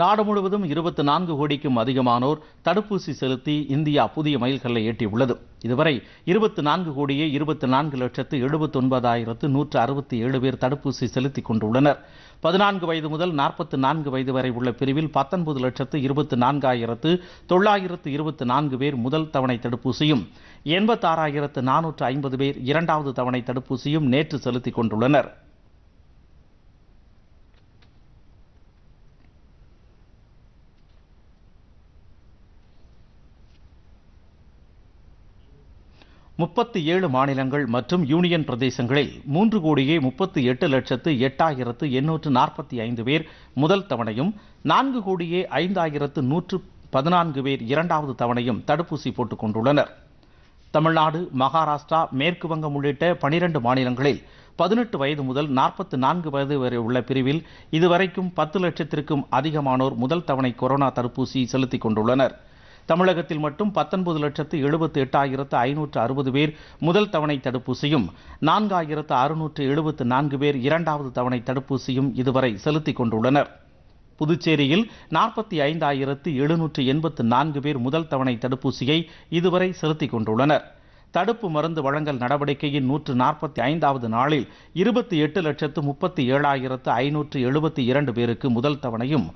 நாடு முழுவதும் இருபத்தி நான்கு கோடிக்கும் அதிகமானோர் தடுப்பூசி செலுத்தி இந்தியா புதிய மைல்கல்லை எட்டியுள்ளது இதுவரை இருபத்தி நான்கு கோடியே இருபத்தி நான்கு லட்சத்து எழுபத்தி ஒன்பதாயிரத்து நூற்று அறுபத்தி ஏழு பேர் தடுப்பூசி செலுத்திக் கொண்டுள்ளனர் பதினான்கு வயது முதல் நாற்பத்தி நான்கு வயது வரை உள்ள பிரிவில் பத்தொன்பது லட்சத்து இருபத்தி நான்காயிரத்து தொள்ளாயிரத்து இருபத்தி நான்கு பேர் முதல் தவணை தடுப்பூசியும் எண்பத்தாறாயிரத்து நானூற்று ஐம்பது பேர் இரண்டாவது தவணை தடுப்பூசியும் நேற்று செலுத்திக் கொண்டுள்ளனர் முப்பத்தி ஏழு மாநிலங்கள் மற்றும் யூனியன் பிரதேசங்களில் மூன்று கோடியே முப்பத்தி எட்டு லட்சத்து எட்டாயிரத்து எண்ணூற்று நாற்பத்தி ஐந்து பேர் முதல் தவணையும் நான்கு கோடியே ஐந்தாயிரத்து நூற்று பதினான்கு பேர் இரண்டாவது தவணையும் தடுப்பூசி போட்டுக் கொண்டுள்ளனர் தமிழ்நாடு மகாராஷ்டிரா மேற்கு வங்கம் உள்ளிட்ட பனிரெண்டு மாநிலங்களில் பதினெட்டு வயது முதல் நாற்பத்தி நான்கு வயது வரை உள்ள பிரிவில் இதுவரைக்கும் பத்து லட்சத்திற்கும் அதிகமானோர் முதல் தவணை கொரோனா தடுப்பூசி செலுத்திக் கொண்டுள்ளனர் தமிழகத்தில் மட்டும் பத்தொன்பது லட்சத்து எழுபத்து எட்டாயிரத்து ஐநூற்று அறுபது பேர் முதல் தவணை தடுப்பூசியும் நான்காயிரத்து அறுநூற்று எழுபத்து நான்கு பேர் இரண்டாவது தவணை தடுப்பூசியும் இதுவரை செலுத்திக் கொண்டுள்ளனர் புதுச்சேரியில் நாற்பத்தி ஐந்தாயிரத்து எழுநூற்று எண்பத்து நான்கு பேர் முதல் தவணை தடுப்பூசியை இதுவரை செலுத்திக் கொண்டுள்ளனர் தடுப்பு மருந்து வழங்கல் நடவடிக்கையின் நூற்று நாற்பத்தி ஐந்தாவது நாளில் இருபத்தி எட்டு லட்சத்து முப்பத்தி ஏழாயிரத்து ஐநூற்று எழுபத்தி இரண்டு பேருக்கு முதல் தவணையும்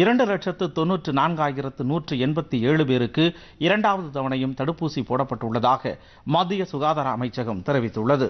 இரண்டு லட்சத்து தொன்னூற்று நான்காயிரத்து நூற்று எண்பத்தி ஏழு பேருக்கு இரண்டாவது தவணையும் தடுப்பூசி போடப்பட்டுள்ளதாக மத்திய சுகாதார அமைச்சகம் தெரிவித்துள்ளது